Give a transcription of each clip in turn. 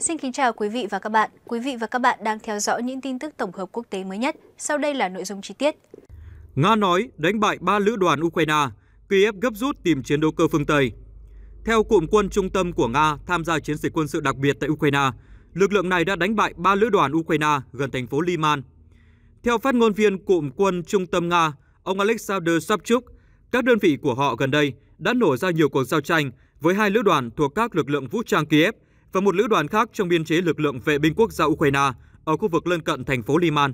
Xin kính chào quý vị và các bạn. Quý vị và các bạn đang theo dõi những tin tức tổng hợp quốc tế mới nhất. Sau đây là nội dung chi tiết. Nga nói đánh bại ba lữ đoàn Ukraine, Kiev gấp rút tìm chiến đấu cơ phương Tây. Theo cụm quân trung tâm của Nga tham gia chiến dịch quân sự đặc biệt tại Ukraine, lực lượng này đã đánh bại ba lữ đoàn Ukraine gần thành phố Liman. Theo phát ngôn viên cụm quân trung tâm Nga, ông Alexander Sapchuk, các đơn vị của họ gần đây đã nổ ra nhiều cuộc giao tranh với hai lữ đoàn thuộc các lực lượng vũ trang Kiev – và một lữ đoàn khác trong biên chế lực lượng vệ binh quốc gia Ukraine ở khu vực lân cận thành phố Liman.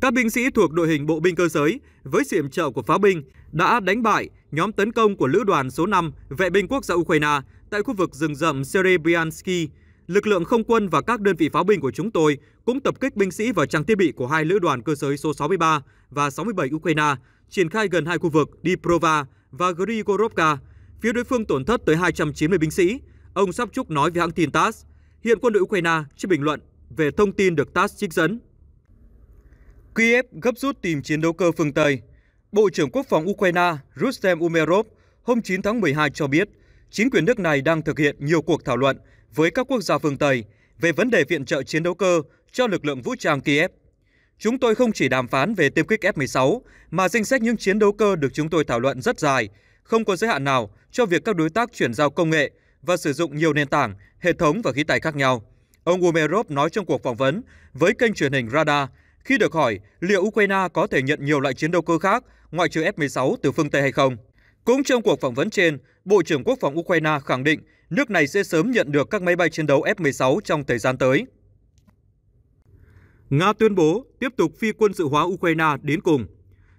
Các binh sĩ thuộc đội hình bộ binh cơ giới với sự yểm trợ của pháo binh đã đánh bại nhóm tấn công của lữ đoàn số 5 vệ binh quốc gia Ukraine tại khu vực rừng rậm Serebryansky. Lực lượng không quân và các đơn vị pháo binh của chúng tôi cũng tập kích binh sĩ và trang thiết bị của hai lữ đoàn cơ giới số 63 và 67 Ukraine, triển khai gần hai khu vực Diprova và Grigorovka. Phía đối phương tổn thất tới 290 binh sĩ, Ông Sapchuk nói với hãng tin TASS, hiện quân đội Ukraine chưa bình luận về thông tin được TASS trích dẫn. Kiev gấp rút tìm chiến đấu cơ phương Tây. Bộ trưởng Quốc phòng Ukraine Rustem Umerov hôm 9 tháng 12 cho biết, chính quyền nước này đang thực hiện nhiều cuộc thảo luận với các quốc gia phương Tây về vấn đề viện trợ chiến đấu cơ cho lực lượng vũ trang Kiev. Chúng tôi không chỉ đàm phán về tiêm kích F-16, mà danh sách những chiến đấu cơ được chúng tôi thảo luận rất dài, không có giới hạn nào cho việc các đối tác chuyển giao công nghệ và sử dụng nhiều nền tảng, hệ thống và khí tài khác nhau. Ông Umerov nói trong cuộc phỏng vấn với kênh truyền hình Radar khi được hỏi liệu Ukraine có thể nhận nhiều loại chiến đấu cơ khác ngoại trừ F-16 từ phương Tây hay không. Cũng trong cuộc phỏng vấn trên, Bộ trưởng Quốc phòng Ukraine khẳng định nước này sẽ sớm nhận được các máy bay chiến đấu F-16 trong thời gian tới. Nga tuyên bố tiếp tục phi quân sự hóa Ukraine đến cùng.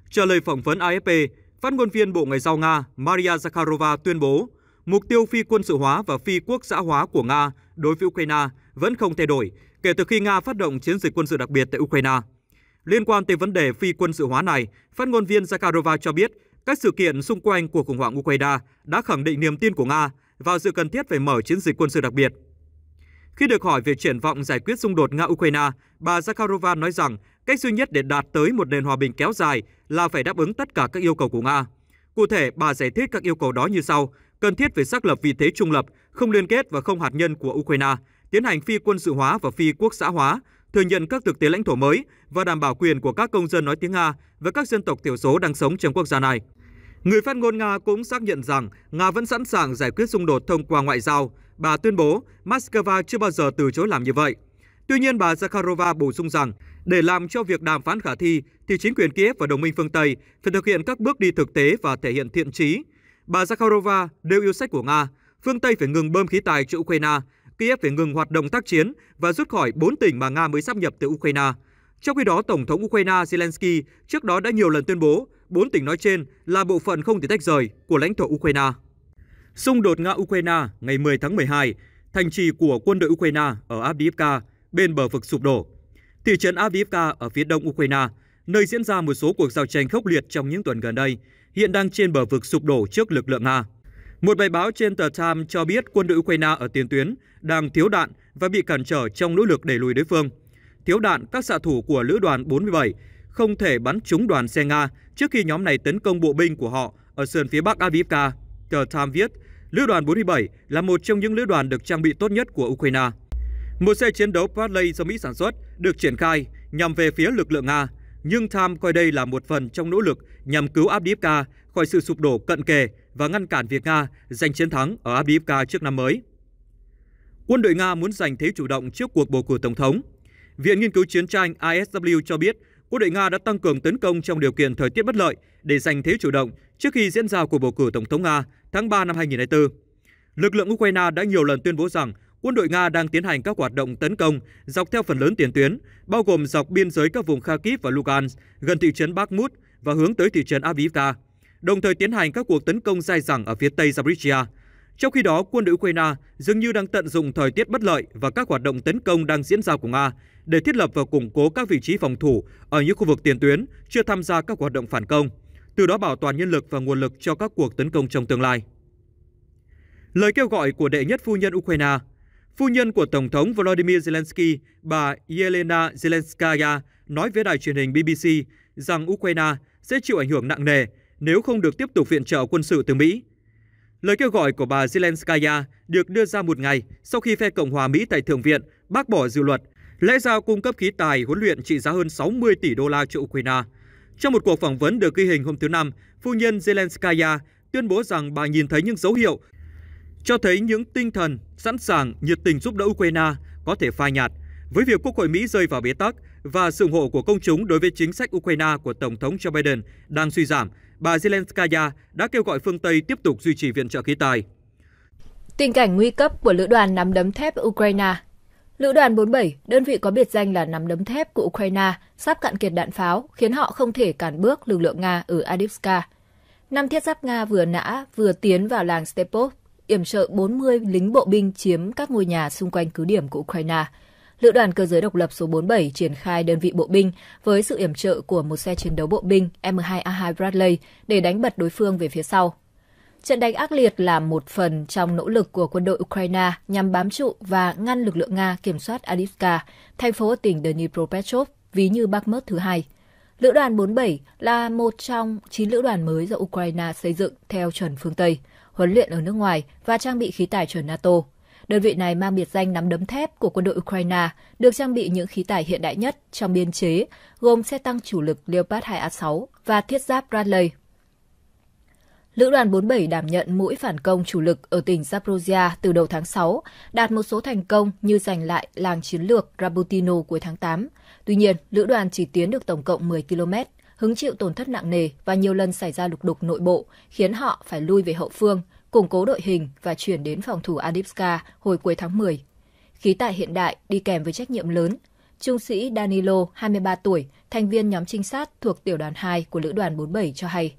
Trả lời phỏng vấn AFP, phát ngôn viên Bộ Ngoại giao Nga Maria Zakharova tuyên bố mục tiêu phi quân sự hóa và phi quốc xã hóa của Nga đối với Ukraine vẫn không thay đổi kể từ khi Nga phát động chiến dịch quân sự đặc biệt tại Ukraine. Liên quan tới vấn đề phi quân sự hóa này, phát ngôn viên Zakharova cho biết các sự kiện xung quanh cuộc khủng hoảng Ukraine đã khẳng định niềm tin của Nga vào sự cần thiết về mở chiến dịch quân sự đặc biệt. Khi được hỏi về triển vọng giải quyết xung đột Nga-Ukraine, bà Zakharova nói rằng cách duy nhất để đạt tới một nền hòa bình kéo dài là phải đáp ứng tất cả các yêu cầu của Nga. Cụ thể, bà giải thích các yêu cầu đó như sau – cần thiết về xác lập vị thế trung lập, không liên kết và không hạt nhân của Ukraine, tiến hành phi quân sự hóa và phi quốc xã hóa, thừa nhận các thực tế lãnh thổ mới và đảm bảo quyền của các công dân nói tiếng Nga và các dân tộc thiểu số đang sống trong quốc gia này. Người phát ngôn Nga cũng xác nhận rằng Nga vẫn sẵn sàng giải quyết xung đột thông qua ngoại giao. Bà tuyên bố Moscow chưa bao giờ từ chối làm như vậy. Tuy nhiên, bà Zakharova bổ sung rằng để làm cho việc đàm phán khả thi thì chính quyền Kiev và đồng minh phương Tây phải thực hiện các bước đi thực tế và thể hiện thiện trí, bà Zakharova đều yêu sách của Nga, phương Tây phải ngừng bơm khí tài cho Ukraine, Kiev phải ngừng hoạt động tác chiến và rút khỏi 4 tỉnh mà Nga mới sắp nhập từ Ukraine. Trong khi đó, Tổng thống Ukraine Zelensky trước đó đã nhiều lần tuyên bố bốn tỉnh nói trên là bộ phận không thể tách rời của lãnh thổ Ukraine. Xung đột Nga-Ukraine ngày 10 tháng 12, thành trì của quân đội Ukraine ở Avdiivka bên bờ vực sụp đổ. Thị trấn Avdiivka ở phía đông Ukraine, nơi diễn ra một số cuộc giao tranh khốc liệt trong những tuần gần đây, hiện đang trên bờ vực sụp đổ trước lực lượng Nga. Một bài báo trên tờ Time cho biết quân đội Ukraine ở tiền tuyến đang thiếu đạn và bị cản trở trong nỗ lực đẩy lùi đối phương. Thiếu đạn, các xạ thủ của lữ đoàn 47 không thể bắn trúng đoàn xe Nga trước khi nhóm này tấn công bộ binh của họ ở sườn phía bắc Avivka. Tờ Time viết, Lữ đoàn 47 là một trong những lữ đoàn được trang bị tốt nhất của Ukraine. Một xe chiến đấu Bradley do Mỹ sản xuất được triển khai nhằm về phía lực lượng Nga nhưng Tham coi đây là một phần trong nỗ lực nhằm cứu Abdiivka khỏi sự sụp đổ cận kề và ngăn cản việc Nga giành chiến thắng ở Abdiivka trước năm mới. Quân đội Nga muốn giành thế chủ động trước cuộc bầu cử tổng thống. Viện Nghiên cứu Chiến tranh ISW cho biết quân đội Nga đã tăng cường tấn công trong điều kiện thời tiết bất lợi để giành thế chủ động trước khi diễn ra cuộc bầu cử tổng thống Nga tháng 3 năm 2024. Lực lượng Ukraine đã nhiều lần tuyên bố rằng quân đội Nga đang tiến hành các hoạt động tấn công dọc theo phần lớn tiền tuyến, bao gồm dọc biên giới các vùng Kharkiv và Lugansk, gần thị trấn Bakhmut và hướng tới thị trấn Avdiivka, đồng thời tiến hành các cuộc tấn công dai dẳng ở phía tây Zaporizhia. Trong khi đó, quân đội Ukraine dường như đang tận dụng thời tiết bất lợi và các hoạt động tấn công đang diễn ra của Nga để thiết lập và củng cố các vị trí phòng thủ ở những khu vực tiền tuyến chưa tham gia các hoạt động phản công, từ đó bảo toàn nhân lực và nguồn lực cho các cuộc tấn công trong tương lai. Lời kêu gọi của đệ nhất phu nhân Ukraine Phu nhân của Tổng thống Volodymyr Zelensky, bà Yelena Zelenskaya, nói với đài truyền hình BBC rằng Ukraine sẽ chịu ảnh hưởng nặng nề nếu không được tiếp tục viện trợ quân sự từ Mỹ. Lời kêu gọi của bà Zelenskaya được đưa ra một ngày sau khi phe Cộng hòa Mỹ tại Thượng viện bác bỏ dự luật lẽ ra cung cấp khí tài huấn luyện trị giá hơn 60 tỷ đô la cho Ukraine. Trong một cuộc phỏng vấn được ghi hình hôm thứ Năm, phu nhân Zelenskaya tuyên bố rằng bà nhìn thấy những dấu hiệu cho thấy những tinh thần sẵn sàng nhiệt tình giúp đỡ Ukraine có thể phai nhạt với việc Quốc hội Mỹ rơi vào bế tắc và sự ủng hộ của công chúng đối với chính sách Ukraine của Tổng thống Joe Biden đang suy giảm, bà Zelenskaya đã kêu gọi phương Tây tiếp tục duy trì viện trợ khí tài. Tình cảnh nguy cấp của lữ đoàn nắm đấm thép Ukraine Lữ đoàn 47, đơn vị có biệt danh là nắm đấm thép của Ukraine, sắp cạn kiệt đạn pháo, khiến họ không thể cản bước lực lượng Nga ở Adivska. Năm thiết giáp Nga vừa nã, vừa tiến vào làng Stepov yểm trợ 40 lính bộ binh chiếm các ngôi nhà xung quanh cứ điểm của Ukraine. Lữ đoàn cơ giới độc lập số 47 triển khai đơn vị bộ binh với sự yểm trợ của một xe chiến đấu bộ binh M2A2 Bradley để đánh bật đối phương về phía sau. Trận đánh ác liệt là một phần trong nỗ lực của quân đội Ukraine nhằm bám trụ và ngăn lực lượng Nga kiểm soát Adivka, thành phố tỉnh Dnipropetrovsk, ví như Bakhmut thứ hai. Lữ đoàn 47 là một trong 9 lữ đoàn mới do Ukraine xây dựng theo chuẩn phương Tây – huấn luyện ở nước ngoài và trang bị khí tài chuẩn NATO. Đơn vị này mang biệt danh nắm đấm thép của quân đội Ukraine, được trang bị những khí tài hiện đại nhất trong biên chế, gồm xe tăng chủ lực Leopard 2A6 và thiết giáp Bradley. Lữ đoàn 47 đảm nhận mũi phản công chủ lực ở tỉnh Zaporozhia từ đầu tháng 6, đạt một số thành công như giành lại làng chiến lược Rabutino cuối tháng 8. Tuy nhiên, lữ đoàn chỉ tiến được tổng cộng 10 km hứng chịu tổn thất nặng nề và nhiều lần xảy ra lục đục nội bộ, khiến họ phải lui về hậu phương, củng cố đội hình và chuyển đến phòng thủ Adipska hồi cuối tháng 10. Khí tài hiện đại đi kèm với trách nhiệm lớn. Trung sĩ Danilo, 23 tuổi, thành viên nhóm trinh sát thuộc tiểu đoàn 2 của lữ đoàn 47 cho hay,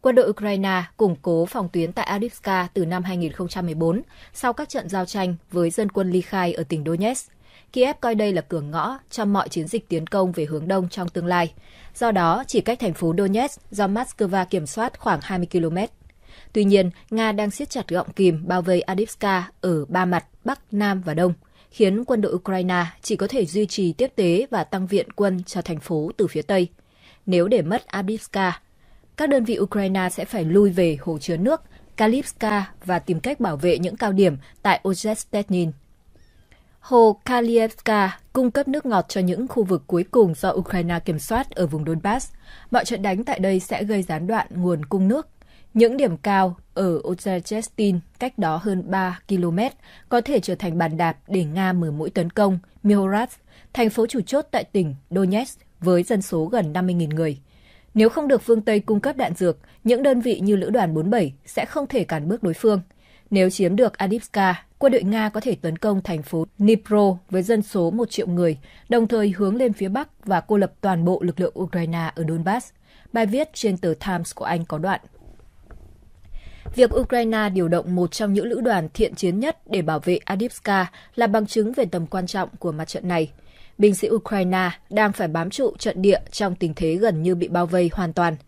quân đội Ukraine củng cố phòng tuyến tại Adivska từ năm 2014 sau các trận giao tranh với dân quân ly khai ở tỉnh Donetsk Kiev coi đây là cửa ngõ cho mọi chiến dịch tiến công về hướng đông trong tương lai. Do đó, chỉ cách thành phố Donetsk do Moscow kiểm soát khoảng 20 km. Tuy nhiên, Nga đang siết chặt gọng kìm bao vây Adivska ở ba mặt Bắc, Nam và Đông, khiến quân đội Ukraine chỉ có thể duy trì tiếp tế và tăng viện quân cho thành phố từ phía Tây. Nếu để mất Adivska, các đơn vị Ukraine sẽ phải lui về hồ chứa nước Kalipska và tìm cách bảo vệ những cao điểm tại Ozetstenin. Hồ Kalievka cung cấp nước ngọt cho những khu vực cuối cùng do Ukraine kiểm soát ở vùng Donbass. Mọi trận đánh tại đây sẽ gây gián đoạn nguồn cung nước. Những điểm cao ở Ozerstin, cách đó hơn 3 km, có thể trở thành bàn đạp để Nga mở mũi tấn công Mihorod, thành phố chủ chốt tại tỉnh Donetsk với dân số gần 50.000 người. Nếu không được phương Tây cung cấp đạn dược, những đơn vị như Lữ đoàn 47 sẽ không thể cản bước đối phương – nếu chiếm được Adivka, quân đội Nga có thể tấn công thành phố Dnipro với dân số 1 triệu người, đồng thời hướng lên phía Bắc và cô lập toàn bộ lực lượng Ukraine ở Donbass. Bài viết trên tờ Times của Anh có đoạn. Việc Ukraine điều động một trong những lữ đoàn thiện chiến nhất để bảo vệ Adivka là bằng chứng về tầm quan trọng của mặt trận này. Binh sĩ Ukraine đang phải bám trụ trận địa trong tình thế gần như bị bao vây hoàn toàn –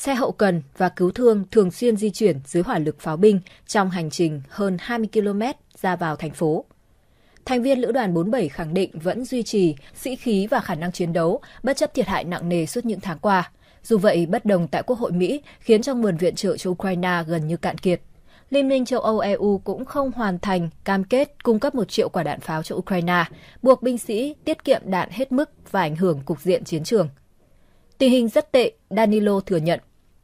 xe hậu cần và cứu thương thường xuyên di chuyển dưới hỏa lực pháo binh trong hành trình hơn 20 km ra vào thành phố. Thành viên Lữ đoàn 47 khẳng định vẫn duy trì sĩ khí và khả năng chiến đấu bất chấp thiệt hại nặng nề suốt những tháng qua. Dù vậy, bất đồng tại Quốc hội Mỹ khiến cho nguồn viện trợ cho Ukraine gần như cạn kiệt. Liên minh châu Âu EU cũng không hoàn thành cam kết cung cấp một triệu quả đạn pháo cho Ukraine, buộc binh sĩ tiết kiệm đạn hết mức và ảnh hưởng cục diện chiến trường. Tình hình rất tệ, Danilo thừa nhận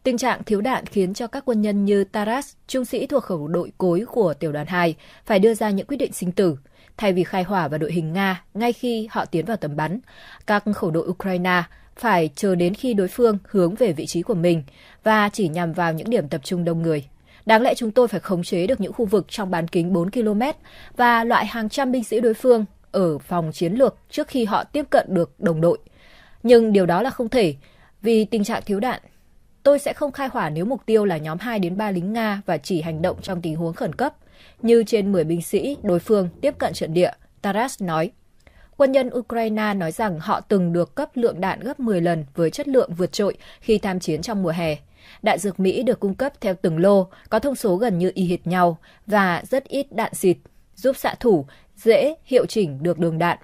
Tình trạng thiếu đạn khiến cho các quân nhân như Taras, trung sĩ thuộc khẩu đội cối của tiểu đoàn 2, phải đưa ra những quyết định sinh tử. Thay vì khai hỏa vào đội hình Nga ngay khi họ tiến vào tầm bắn, các khẩu đội Ukraine phải chờ đến khi đối phương hướng về vị trí của mình và chỉ nhằm vào những điểm tập trung đông người. Đáng lẽ chúng tôi phải khống chế được những khu vực trong bán kính 4 km và loại hàng trăm binh sĩ đối phương ở phòng chiến lược trước khi họ tiếp cận được đồng đội. Nhưng điều đó là không thể, vì tình trạng thiếu đạn Tôi sẽ không khai hỏa nếu mục tiêu là nhóm 2 đến 3 lính Nga và chỉ hành động trong tình huống khẩn cấp. Như trên 10 binh sĩ đối phương tiếp cận trận địa, Taras nói. Quân nhân Ukraine nói rằng họ từng được cấp lượng đạn gấp 10 lần với chất lượng vượt trội khi tham chiến trong mùa hè. Đạn dược Mỹ được cung cấp theo từng lô, có thông số gần như y hệt nhau và rất ít đạn xịt, giúp xạ thủ dễ hiệu chỉnh được đường đạn.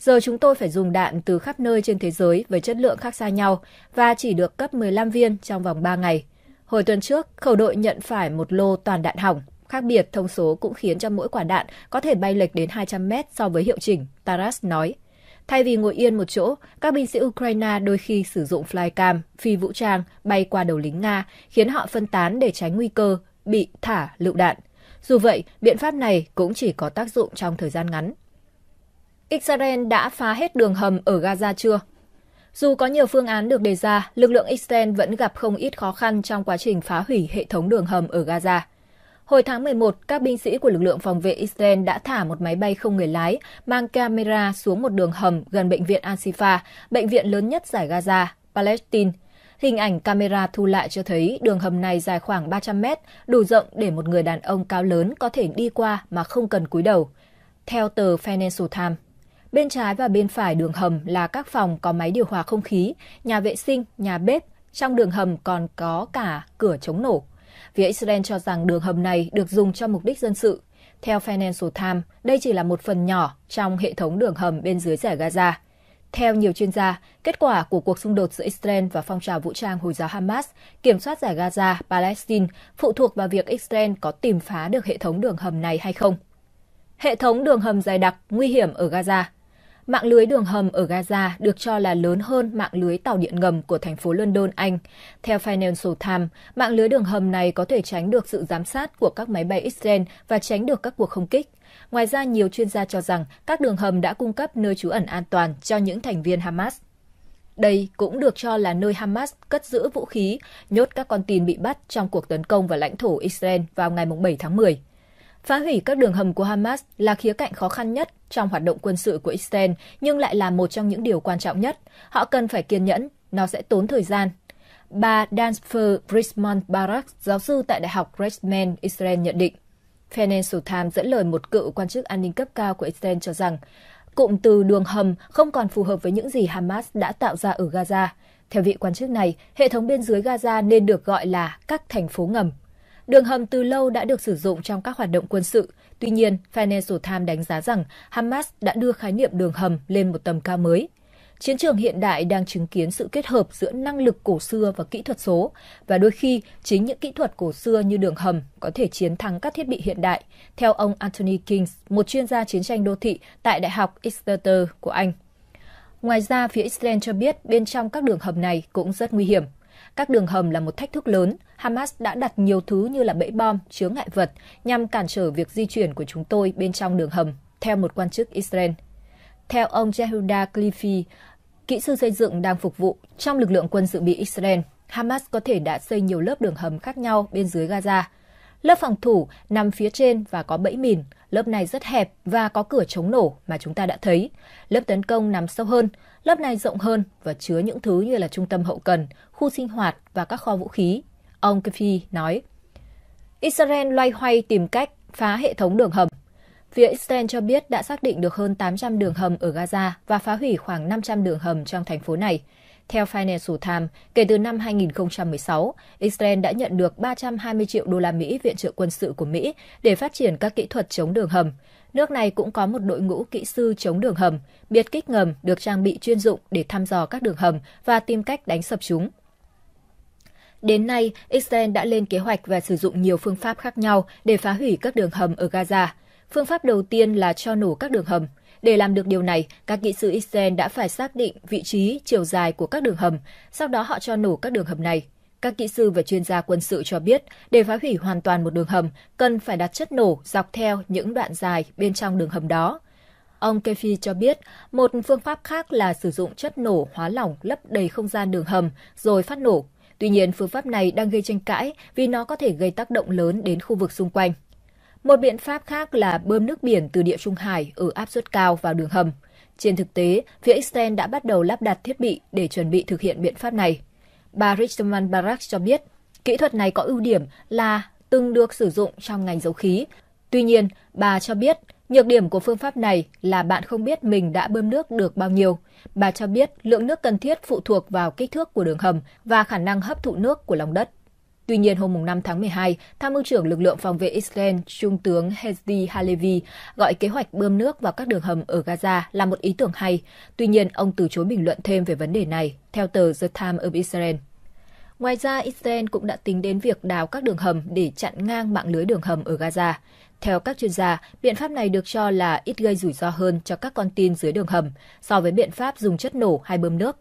Giờ chúng tôi phải dùng đạn từ khắp nơi trên thế giới với chất lượng khác xa nhau và chỉ được cấp 15 viên trong vòng 3 ngày. Hồi tuần trước, khẩu đội nhận phải một lô toàn đạn hỏng. Khác biệt, thông số cũng khiến cho mỗi quả đạn có thể bay lệch đến 200 mét so với hiệu chỉnh, Taras nói. Thay vì ngồi yên một chỗ, các binh sĩ Ukraine đôi khi sử dụng flycam, phi vũ trang, bay qua đầu lính Nga, khiến họ phân tán để tránh nguy cơ bị thả lựu đạn. Dù vậy, biện pháp này cũng chỉ có tác dụng trong thời gian ngắn. Israel đã phá hết đường hầm ở Gaza chưa? Dù có nhiều phương án được đề ra, lực lượng Israel vẫn gặp không ít khó khăn trong quá trình phá hủy hệ thống đường hầm ở Gaza. Hồi tháng 11, các binh sĩ của lực lượng phòng vệ Israel đã thả một máy bay không người lái mang camera xuống một đường hầm gần bệnh viện Al-Shifa, bệnh viện lớn nhất giải Gaza, Palestine. Hình ảnh camera thu lại cho thấy đường hầm này dài khoảng 300 mét, đủ rộng để một người đàn ông cao lớn có thể đi qua mà không cần cúi đầu. Theo tờ Financial Times, Bên trái và bên phải đường hầm là các phòng có máy điều hòa không khí, nhà vệ sinh, nhà bếp. Trong đường hầm còn có cả cửa chống nổ. Phía Israel cho rằng đường hầm này được dùng cho mục đích dân sự. Theo Financial Times, đây chỉ là một phần nhỏ trong hệ thống đường hầm bên dưới giải Gaza. Theo nhiều chuyên gia, kết quả của cuộc xung đột giữa Israel và phong trào vũ trang Hồi giáo Hamas kiểm soát giải Gaza, Palestine phụ thuộc vào việc Israel có tìm phá được hệ thống đường hầm này hay không. Hệ thống đường hầm dài đặc, nguy hiểm ở Gaza – Mạng lưới đường hầm ở Gaza được cho là lớn hơn mạng lưới tàu điện ngầm của thành phố London, Anh. Theo Financial Times, mạng lưới đường hầm này có thể tránh được sự giám sát của các máy bay Israel và tránh được các cuộc không kích. Ngoài ra, nhiều chuyên gia cho rằng các đường hầm đã cung cấp nơi trú ẩn an toàn cho những thành viên Hamas. Đây cũng được cho là nơi Hamas cất giữ vũ khí, nhốt các con tin bị bắt trong cuộc tấn công vào lãnh thổ Israel vào ngày 7 tháng 10. Phá hủy các đường hầm của Hamas là khía cạnh khó khăn nhất trong hoạt động quân sự của Israel, nhưng lại là một trong những điều quan trọng nhất. Họ cần phải kiên nhẫn, nó sẽ tốn thời gian. Bà Danfer Brisman Barak, giáo sư tại Đại học Reichman, Israel nhận định. Financial Times dẫn lời một cựu quan chức an ninh cấp cao của Israel cho rằng, cụm từ đường hầm không còn phù hợp với những gì Hamas đã tạo ra ở Gaza. Theo vị quan chức này, hệ thống biên giới Gaza nên được gọi là các thành phố ngầm. Đường hầm từ lâu đã được sử dụng trong các hoạt động quân sự. Tuy nhiên, Financial Times đánh giá rằng Hamas đã đưa khái niệm đường hầm lên một tầm cao mới. Chiến trường hiện đại đang chứng kiến sự kết hợp giữa năng lực cổ xưa và kỹ thuật số, và đôi khi chính những kỹ thuật cổ xưa như đường hầm có thể chiến thắng các thiết bị hiện đại, theo ông Anthony Kings, một chuyên gia chiến tranh đô thị tại Đại học Exeter của Anh. Ngoài ra, phía Israel cho biết bên trong các đường hầm này cũng rất nguy hiểm. Các đường hầm là một thách thức lớn. Hamas đã đặt nhiều thứ như là bẫy bom, chứa ngại vật nhằm cản trở việc di chuyển của chúng tôi bên trong đường hầm, theo một quan chức Israel. Theo ông Jehuda Cliffy, kỹ sư xây dựng đang phục vụ trong lực lượng quân dự bị Israel, Hamas có thể đã xây nhiều lớp đường hầm khác nhau bên dưới Gaza – Lớp phòng thủ nằm phía trên và có bẫy mìn, lớp này rất hẹp và có cửa chống nổ mà chúng ta đã thấy. Lớp tấn công nằm sâu hơn, lớp này rộng hơn và chứa những thứ như là trung tâm hậu cần, khu sinh hoạt và các kho vũ khí. Ông Kefi nói, Israel loay hoay tìm cách phá hệ thống đường hầm. Phía Israel cho biết đã xác định được hơn 800 đường hầm ở Gaza và phá hủy khoảng 500 đường hầm trong thành phố này. Theo Financial Times, kể từ năm 2016, Israel đã nhận được 320 triệu đô la Mỹ viện trợ quân sự của Mỹ để phát triển các kỹ thuật chống đường hầm. Nước này cũng có một đội ngũ kỹ sư chống đường hầm, biệt kích ngầm được trang bị chuyên dụng để thăm dò các đường hầm và tìm cách đánh sập chúng. Đến nay, Israel đã lên kế hoạch và sử dụng nhiều phương pháp khác nhau để phá hủy các đường hầm ở Gaza. Phương pháp đầu tiên là cho nổ các đường hầm – để làm được điều này, các kỹ sư Israel đã phải xác định vị trí, chiều dài của các đường hầm, sau đó họ cho nổ các đường hầm này. Các kỹ sư và chuyên gia quân sự cho biết, để phá hủy hoàn toàn một đường hầm, cần phải đặt chất nổ dọc theo những đoạn dài bên trong đường hầm đó. Ông Kefi cho biết, một phương pháp khác là sử dụng chất nổ hóa lỏng lấp đầy không gian đường hầm rồi phát nổ. Tuy nhiên, phương pháp này đang gây tranh cãi vì nó có thể gây tác động lớn đến khu vực xung quanh. Một biện pháp khác là bơm nước biển từ địa trung hải ở áp suất cao vào đường hầm. Trên thực tế, phía Israel đã bắt đầu lắp đặt thiết bị để chuẩn bị thực hiện biện pháp này. Bà Richman Barak cho biết, kỹ thuật này có ưu điểm là từng được sử dụng trong ngành dầu khí. Tuy nhiên, bà cho biết nhược điểm của phương pháp này là bạn không biết mình đã bơm nước được bao nhiêu. Bà cho biết lượng nước cần thiết phụ thuộc vào kích thước của đường hầm và khả năng hấp thụ nước của lòng đất. Tuy nhiên, hôm 5 tháng 12, Tham mưu trưởng lực lượng phòng vệ Israel Trung tướng Hezdi Halevi gọi kế hoạch bơm nước vào các đường hầm ở Gaza là một ý tưởng hay. Tuy nhiên, ông từ chối bình luận thêm về vấn đề này, theo tờ The Times of Israel. Ngoài ra, Israel cũng đã tính đến việc đào các đường hầm để chặn ngang mạng lưới đường hầm ở Gaza. Theo các chuyên gia, biện pháp này được cho là ít gây rủi ro hơn cho các con tin dưới đường hầm so với biện pháp dùng chất nổ hay bơm nước.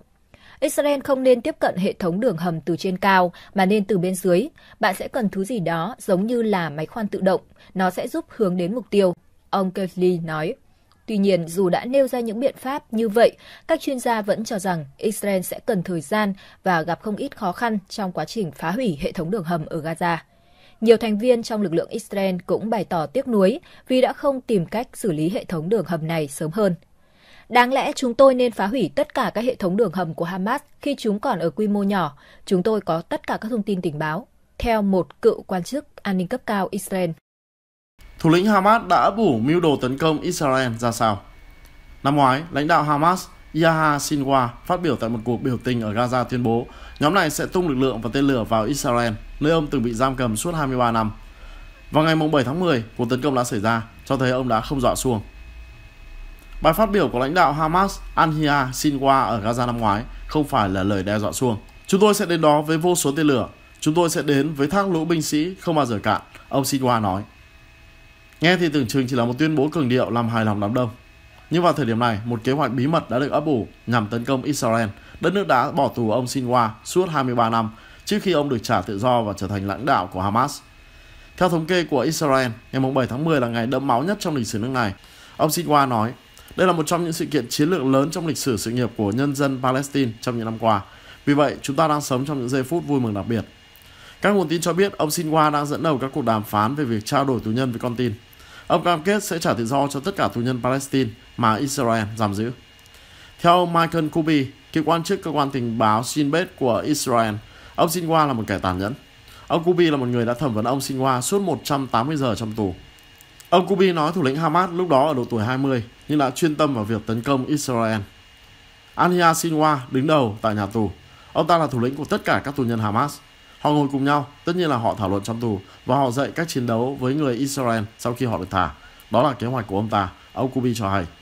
Israel không nên tiếp cận hệ thống đường hầm từ trên cao mà nên từ bên dưới. Bạn sẽ cần thứ gì đó giống như là máy khoan tự động, nó sẽ giúp hướng đến mục tiêu, ông Kelly nói. Tuy nhiên, dù đã nêu ra những biện pháp như vậy, các chuyên gia vẫn cho rằng Israel sẽ cần thời gian và gặp không ít khó khăn trong quá trình phá hủy hệ thống đường hầm ở Gaza. Nhiều thành viên trong lực lượng Israel cũng bày tỏ tiếc nuối vì đã không tìm cách xử lý hệ thống đường hầm này sớm hơn. Đáng lẽ chúng tôi nên phá hủy tất cả các hệ thống đường hầm của Hamas khi chúng còn ở quy mô nhỏ. Chúng tôi có tất cả các thông tin tình báo, theo một cựu quan chức an ninh cấp cao Israel. Thủ lĩnh Hamas đã bủ mưu đồ tấn công Israel ra sao? Năm ngoái, lãnh đạo Hamas Yaha Sinwar phát biểu tại một cuộc biểu tình ở Gaza tuyên bố nhóm này sẽ tung lực lượng và tên lửa vào Israel, nơi ông từng bị giam cầm suốt 23 năm. Vào ngày 7 tháng 10, cuộc tấn công đã xảy ra, cho thấy ông đã không dọa xuồng Bài phát biểu của lãnh đạo Hamas Anhia Sinwa ở Gaza năm ngoái không phải là lời đe dọa suông. Chúng tôi sẽ đến đó với vô số tên lửa. Chúng tôi sẽ đến với thác lũ binh sĩ không bao giờ cạn, ông Sinwa nói. Nghe thì tưởng chừng chỉ là một tuyên bố cường điệu làm hài lòng đám đông. Nhưng vào thời điểm này, một kế hoạch bí mật đã được ấp ủ nhằm tấn công Israel, đất nước đã bỏ tù ông Sinwa suốt 23 năm trước khi ông được trả tự do và trở thành lãnh đạo của Hamas. Theo thống kê của Israel, ngày 7 tháng 10 là ngày đẫm máu nhất trong lịch sử nước này. Ông Sinwa nói, đây là một trong những sự kiện chiến lược lớn trong lịch sử sự nghiệp của nhân dân Palestine trong những năm qua. Vì vậy, chúng ta đang sống trong những giây phút vui mừng đặc biệt. Các nguồn tin cho biết ông Sinwa đang dẫn đầu các cuộc đàm phán về việc trao đổi tù nhân với con tin. Ông cam kết sẽ trả tự do cho tất cả tù nhân Palestine mà Israel giam giữ. Theo Michael Kubi, cựu quan chức cơ quan tình báo Shin Bet của Israel, ông Sinwa là một kẻ tàn nhẫn. Ông Kubi là một người đã thẩm vấn ông Sinwa suốt 180 giờ trong tù. Ông Kubi nói thủ lĩnh Hamas lúc đó ở độ tuổi 20 nhưng đã chuyên tâm vào việc tấn công Israel. Anhia Sinwa đứng đầu tại nhà tù. Ông ta là thủ lĩnh của tất cả các tù nhân Hamas. Họ ngồi cùng nhau, tất nhiên là họ thảo luận trong tù và họ dạy cách chiến đấu với người Israel sau khi họ được thả. Đó là kế hoạch của ông ta, ông Kubi cho hay.